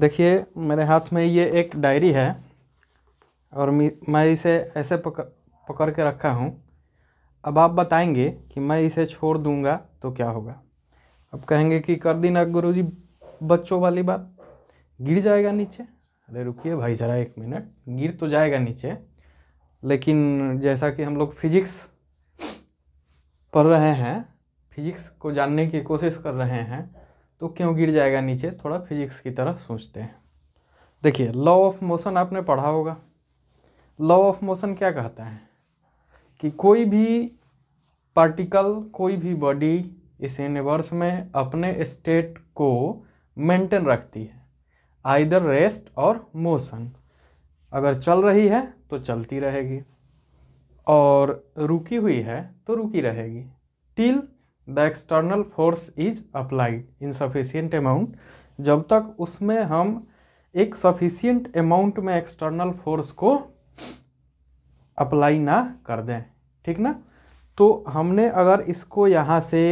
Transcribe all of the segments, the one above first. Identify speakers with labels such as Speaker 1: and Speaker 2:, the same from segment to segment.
Speaker 1: देखिए मेरे हाथ में ये एक डायरी है और मैं इसे ऐसे पकड़ पकड़ के रखा हूँ अब आप बताएंगे कि मैं इसे छोड़ दूँगा तो क्या होगा अब कहेंगे कि कर दी ना गुरु जी बच्चों वाली बात गिर जाएगा नीचे अरे रुकिए भाई ज़रा एक मिनट गिर तो जाएगा नीचे लेकिन जैसा कि हम लोग फिजिक्स पढ़ रहे हैं फिजिक्स को जानने की कोशिश कर रहे हैं तो क्यों गिर जाएगा नीचे थोड़ा फिजिक्स की तरह सोचते हैं देखिए लॉ ऑफ मोशन आपने पढ़ा होगा लॉ ऑफ मोशन क्या कहता है कि कोई भी पार्टिकल कोई भी बॉडी इस यूनिवर्स में अपने स्टेट को मेंटेन रखती है आइदर रेस्ट और मोशन अगर चल रही है तो चलती रहेगी और रुकी हुई है तो रुकी रहेगी till the external force is applied in sufficient amount जब तक उसमें हम एक सफिशियंट अमाउंट में एक्सटर्नल फोर्स को अप्लाई ना कर दें ठीक ना तो हमने अगर इसको यहाँ से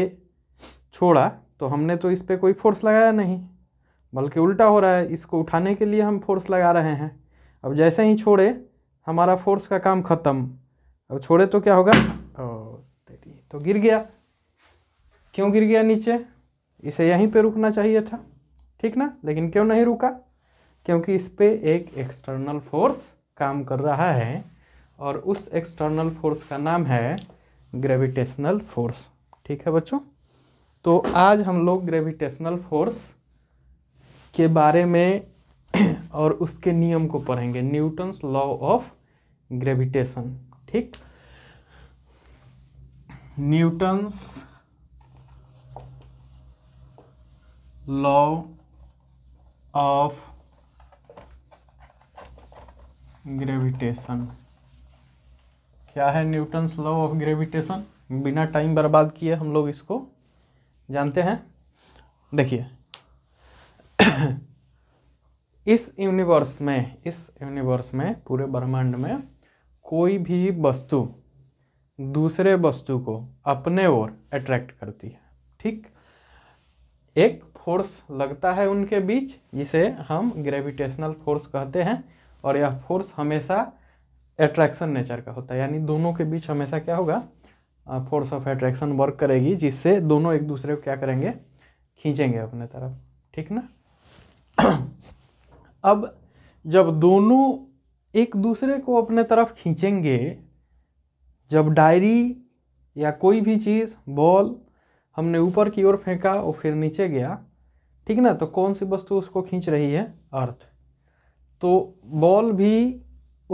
Speaker 1: छोड़ा तो हमने तो इस पर कोई फोर्स लगाया नहीं बल्कि उल्टा हो रहा है इसको उठाने के लिए हम फोर्स लगा रहे हैं अब जैसे ही छोड़े हमारा फोर्स का काम ख़त्म अब छोड़े तो क्या होगा ओ, तो गिर गया क्यों गिर गया नीचे इसे यहीं पे रुकना चाहिए था ठीक ना लेकिन क्यों नहीं रुका क्योंकि इस पर एक एक्सटर्नल फोर्स काम कर रहा है और उस एक्सटर्नल फोर्स का नाम है ग्रेविटेशनल फोर्स ठीक है बच्चों तो आज हम लोग ग्रेविटेशनल फोर्स के बारे में और उसके नियम को पढ़ेंगे न्यूटन्स लॉ ऑफ ग्रेविटेशन ठीक न्यूटन्स law of ग्रेविटेशन क्या है न्यूटन्स लॉ ऑफ ग्रेविटेशन बिना टाइम बर्बाद किए हम लोग इसको जानते हैं देखिए इस यूनिवर्स में इस यूनिवर्स में पूरे ब्रह्मांड में कोई भी वस्तु दूसरे वस्तु को अपने ओर अट्रैक्ट करती है ठीक एक फोर्स लगता है उनके बीच जिसे हम ग्रेविटेशनल फोर्स कहते हैं और यह फोर्स हमेशा एट्रैक्शन नेचर का होता है यानी दोनों के बीच हमेशा क्या होगा फोर्स ऑफ एट्रैक्शन वर्क करेगी जिससे दोनों एक दूसरे को क्या करेंगे खींचेंगे अपने तरफ ठीक ना अब जब दोनों एक दूसरे को अपने तरफ खींचेंगे जब डायरी या कोई भी चीज़ बॉल हमने ऊपर की ओर फेंका और फिर नीचे गया ठीक है ना तो कौन सी वस्तु उसको खींच रही है अर्थ तो बॉल भी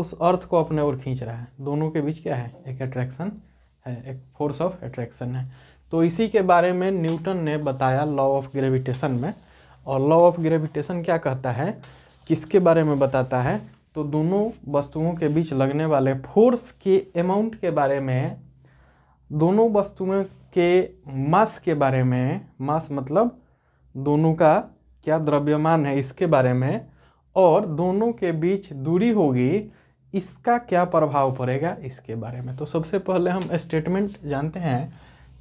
Speaker 1: उस अर्थ को अपने ओर खींच रहा है दोनों के बीच क्या है एक अट्रैक्शन है एक फोर्स ऑफ अट्रैक्शन है तो इसी के बारे में न्यूटन ने बताया लॉ ऑफ ग्रेविटेशन में और लॉ ऑफ ग्रेविटेशन क्या कहता है किसके बारे में बताता है तो दोनों वस्तुओं के बीच लगने वाले फोर्स के अमाउंट के बारे में दोनों वस्तुओं के मास के बारे में मास मतलब दोनों का क्या द्रव्यमान है इसके बारे में और दोनों के बीच दूरी होगी इसका क्या प्रभाव पड़ेगा इसके बारे में तो सबसे पहले हम स्टेटमेंट जानते हैं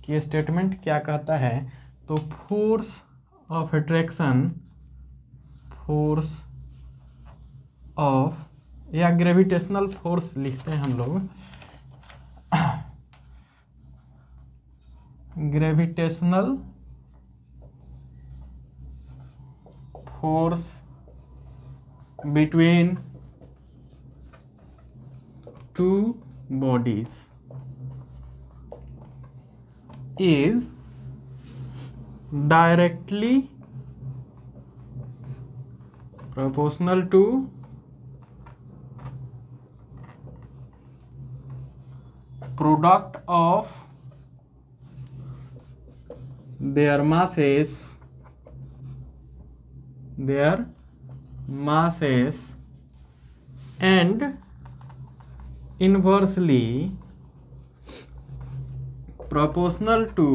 Speaker 1: कि स्टेटमेंट क्या कहता है तो force of attraction force of या ग्रेविटेशनल फोर्स लिखते हैं हम लोग gravitational force between two bodies is directly proportional to product of their masses their masses and inversely proportional to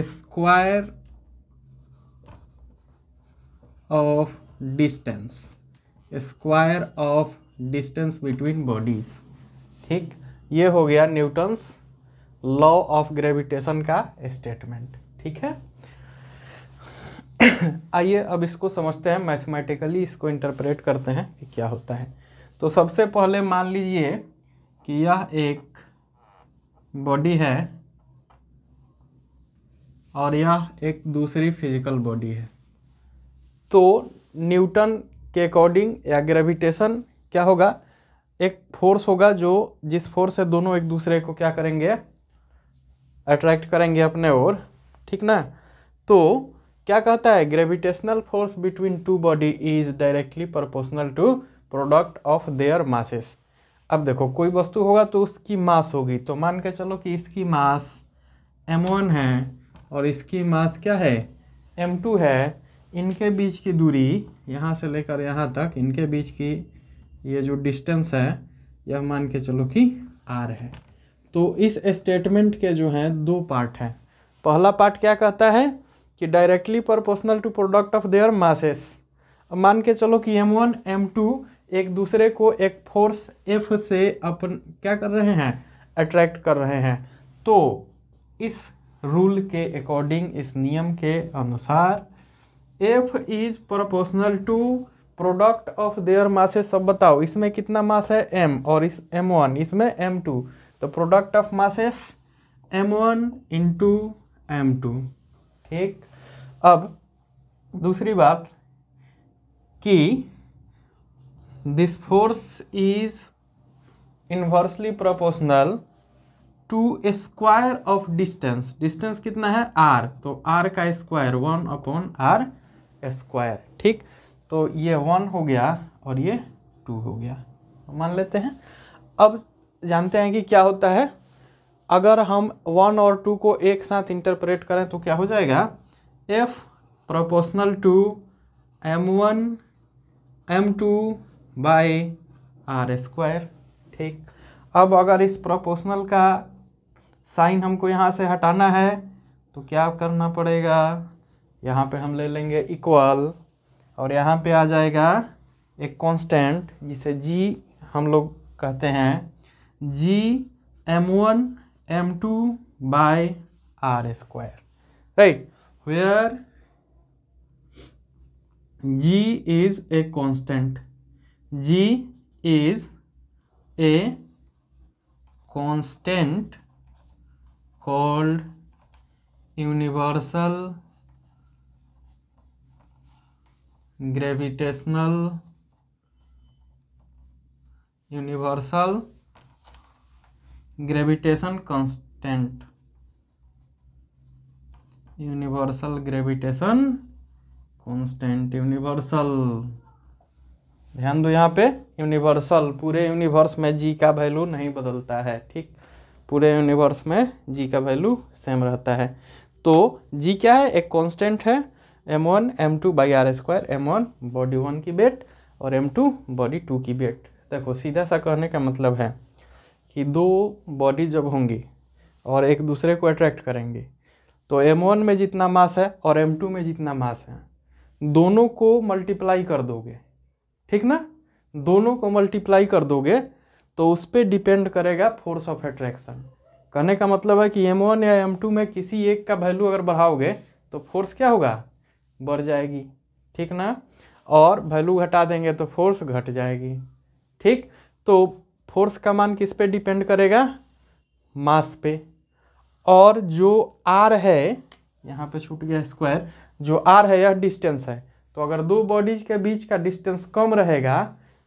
Speaker 1: square of distance square of distance between bodies ठीक ये हो गया Newton's law of gravitation का statement ठीक है आइए अब इसको समझते हैं मैथमेटिकली इसको इंटरप्रेट करते हैं कि क्या होता है तो सबसे पहले मान लीजिए कि यह एक बॉडी है और यह एक दूसरी फिजिकल बॉडी है तो न्यूटन के अकॉर्डिंग या ग्रेविटेशन क्या होगा एक फोर्स होगा जो जिस फोर्स से दोनों एक दूसरे को क्या करेंगे अट्रैक्ट करेंगे अपने ओर ठीक ना तो क्या कहता है gravitational force between two body is directly proportional to product of their masses अब देखो कोई वस्तु होगा तो उसकी मास होगी तो मान के चलो कि इसकी मास m1 है और इसकी मास क्या है m2 है इनके बीच की दूरी यहाँ से लेकर यहाँ तक इनके बीच की ये जो डिस्टेंस है यह मान के चलो कि आर है तो इस स्टेटमेंट के जो हैं दो पार्ट हैं पहला पार्ट क्या कहता है कि directly proportional to product of their masses मान के चलो कि एम वन एम टू एक दूसरे को एक फोर्स एफ से अपन क्या कर रहे हैं अट्रैक्ट कर रहे हैं तो इस रूल के अकॉर्डिंग इस नियम के अनुसार F is proportional to product of their masses सब बताओ इसमें कितना मास है एम और इस एम वन इसमें M two masses M one in m1 M two ठीक अब दूसरी बात कि this force is inversely proportional to square of distance distance कितना है आर तो आर का square one upon R square ठीक तो ये वन हो गया और ये टू हो गया मान लेते हैं अब जानते हैं कि क्या होता है अगर हम वन और टू को एक साथ इंटरप्रेट करें तो क्या हो जाएगा F proportional to M one M two by R square ठीक अब अगर इस प्रोपोर्शनल का साइन हमको यहाँ से हटाना है तो क्या करना पड़ेगा यहाँ पे हम ले लेंगे इक्वल और यहाँ पे आ जाएगा एक कांस्टेंट जिसे जी हम लोग कहते हैं G M one M two by r square right where g is a constant g is a constant called universal gravitational universal gravitation constant universal gravitation constant universal ध्यान दो यहाँ पे यूनिवर्सल पूरे यूनिवर्स में जी का वैल्यू नहीं बदलता है ठीक पूरे यूनिवर्स में जी का वैल्यू सेम रहता है तो जी क्या है एक कांस्टेंट है M one M two by R square M one body one की बेट और एम टू बॉडी टू की बेट देखो सीधा सा कहने का मतलब है कि दो बॉडी जब होंगी और एक दूसरे को अट्रैक्ट करेंगे तो एम वन में जितना मास है और एम टू में जितना मास है दोनों को मल्टीप्लाई कर दोगे ठीक ना दोनों को मल्टीप्लाई कर दोगे तो उस पर डिपेंड करेगा फोर्स ऑफ अट्रैक्शन कहने का मतलब है कि एम वन या एम टू में किसी एक का वैल्यू अगर बढ़ाओगे तो फोर्स क्या होगा बढ़ जाएगी ठीक ना और वैल्यू घटा देंगे तो फोर्स घट जाएगी ठीक तो फोर्स का मान किस पे डिपेंड करेगा मास पे और जो आर है यहाँ पे छूट गया स्क्वायर जो आर है यह डिस्टेंस है तो अगर दो बॉडीज के बीच का डिस्टेंस कम रहेगा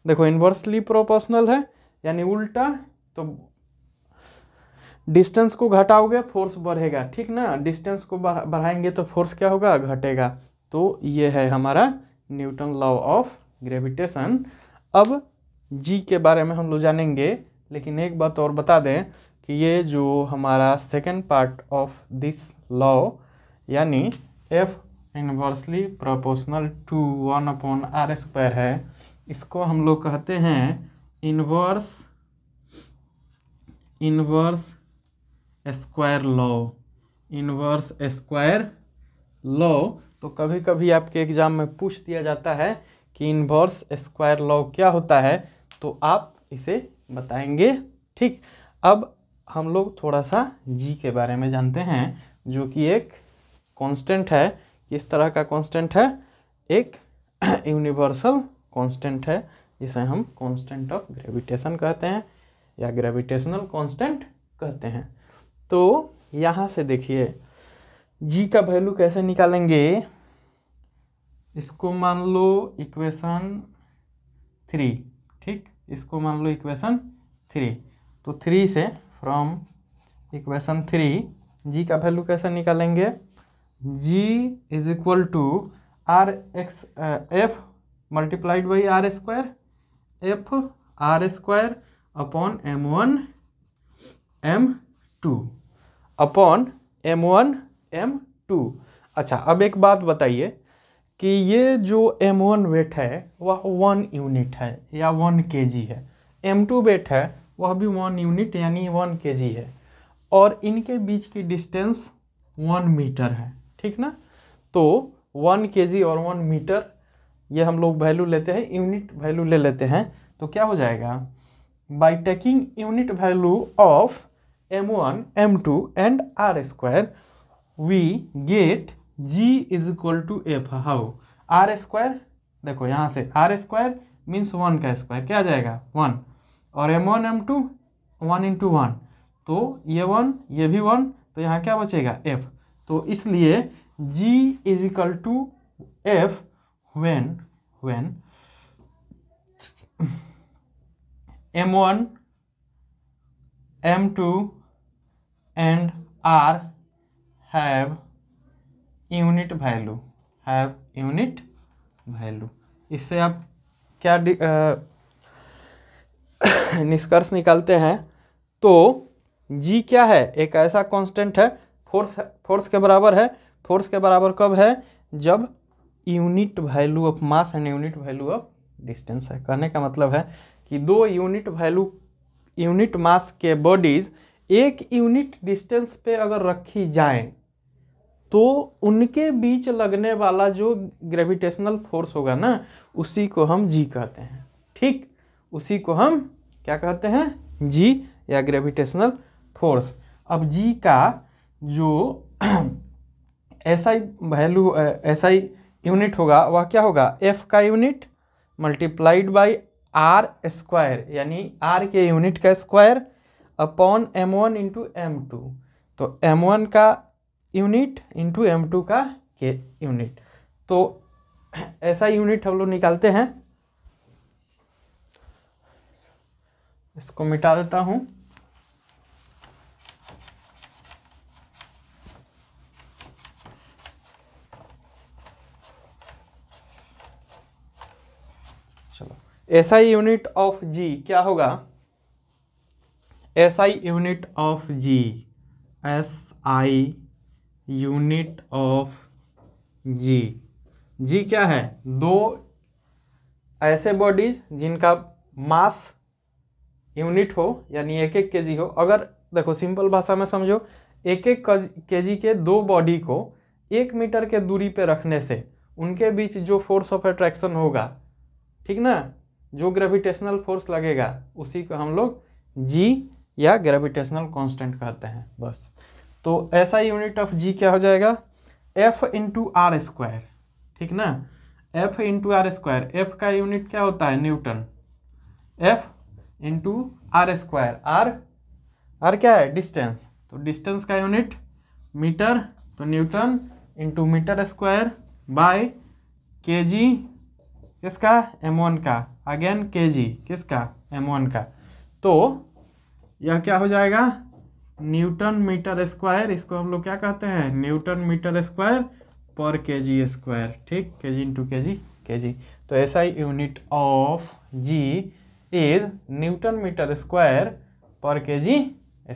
Speaker 1: देखो इन्वर्सली प्रोपोर्शनल है यानी उल्टा तो डिस्टेंस को घटाओगे फोर्स बढ़ेगा ठीक ना डिस्टेंस को बढ़ाएंगे तो फोर्स क्या होगा घटेगा तो ये है हमारा न्यूटन लॉ ऑफ ग्रेविटेशन अब जी के बारे में हम लोग जानेंगे लेकिन एक बात और बता दें कि ये जो हमारा second part of this law यानी F inversely proportional to one upon R square है इसको हम लोग कहते हैं inverse inverse square law inverse square law तो कभी कभी आपके एग्जाम में पूछ दिया जाता है कि इनवर्स स्क्वायर लॉ क्या होता है तो आप इसे बताएंगे ठीक अब हम लोग थोड़ा सा जी के बारे में जानते हैं जो कि एक कांस्टेंट है किस तरह का कांस्टेंट है एक यूनिवर्सल कांस्टेंट है जिसे हम कांस्टेंट ऑफ ग्रेविटेशन कहते हैं या ग्रेविटेशनल कांस्टेंट कहते हैं तो यहाँ से देखिए जी का वैल्यू कैसे निकालेंगे इसको मान लो इक्वेशन थ्री ठीक इसको मान लो इक्वेशन थ्री तो थ्री से फ्रॉम इक्वेशन थ्री जी का वैल्यू कैसे निकालेंगे G is equal to R X F multiplied by R square F R square upon M one M two upon M one M two अच्छा अब एक बात बताइए कि ये जो एम वन वेट है वह वन यूनिट है या वन के जी है एम टू वेट है वह भी वन यूनिट यानी वन के जी है और इनके बीच की डिस्टेंस वन मीटर है ठीक ना तो वन के जी और वन मीटर ये हम लोग वैल्यू लेते हैं यूनिट वैल्यू ले लेते हैं तो क्या हो जाएगा by taking unit value of M one M two and R square we get G is equal to F how R square देखो यहाँ से आर स्क्वायर मीन्स वन का स्क्वायर क्या जाएगा वन और M one M two one into one तो ये one ये भी वन तो यहाँ क्या बचेगा एफ तो इसलिए G is equal to F when when M one M two and R have unit value have unit value इससे आप क्या निष्कर्ष निकालते हैं तो जी क्या है एक ऐसा कांस्टेंट है फोर्स फोर्स के बराबर है फोर्स के बराबर कब है जब unit value of mass and unit value of distance है कहने का मतलब है कि दो यूनिट वैल्यू यूनिट मास के बॉडीज़ एक यूनिट डिस्टेंस पे अगर रखी जाएं तो उनके बीच लगने वाला जो ग्रेविटेशनल फोर्स होगा ना उसी को हम जी कहते हैं ठीक उसी को हम क्या कहते हैं जी या ग्रेविटेशनल फोर्स अब जी का जो ऐसा वैल्यू ऐसा यूनिट होगा वह क्या होगा एफ का unit multiplied by R square यानी आर के यूनिट का square upon M one into M two तो एम वन का यूनिट इंटू एम टू का के यूनिट तो ऐसा यूनिट हम लोग निकालते हैं इसको मिटा देता हूं चलो ऐसा यूनिट ऑफ जी क्या होगा S I unit of G S I unit of G G क्या है दो ऐसे बॉडीज जिनका मास यूनिट हो यानी एक एक केजी हो अगर देखो सिंपल भाषा में समझो एक एक केजी के दो बॉडी को एक मीटर के दूरी पर रखने से उनके बीच जो फोर्स ऑफ अट्रैक्शन होगा ठीक ना जो ग्रेविटेशनल फोर्स लगेगा उसी को हम लोग जी या ग्रेविटेशनल कांस्टेंट कहते हैं बस तो ऐसा यूनिट ऑफ जी क्या हो जाएगा एफ इंटू आर स्क्वायर ठीक ना F into R square F का यूनिट क्या होता है newton F into R square R R क्या है डिस्टेंस तो डिस्टेंस का यूनिट मीटर तो newton into metre square by K G किसका एम वन का अगेन के जी किसका एम वन का तो यह क्या हो जाएगा न्यूटन मीटर स्क्वायर इसको हम लोग क्या कहते हैं न्यूटन मीटर स्क्वायर पर के जी स्क्वायर ठीक के जी इंटू के जी के जी तो ऐसा ही unit of G is newton metre square पर के जी